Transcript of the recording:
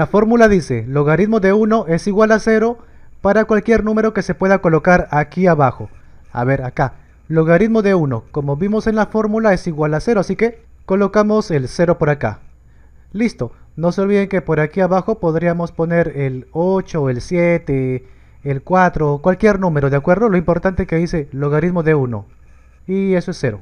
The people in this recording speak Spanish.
La fórmula dice, logaritmo de 1 es igual a 0 para cualquier número que se pueda colocar aquí abajo. A ver, acá. Logaritmo de 1, como vimos en la fórmula, es igual a 0, así que colocamos el 0 por acá. Listo. No se olviden que por aquí abajo podríamos poner el 8, el 7, el 4, cualquier número, ¿de acuerdo? Lo importante que dice logaritmo de 1. Y eso es 0.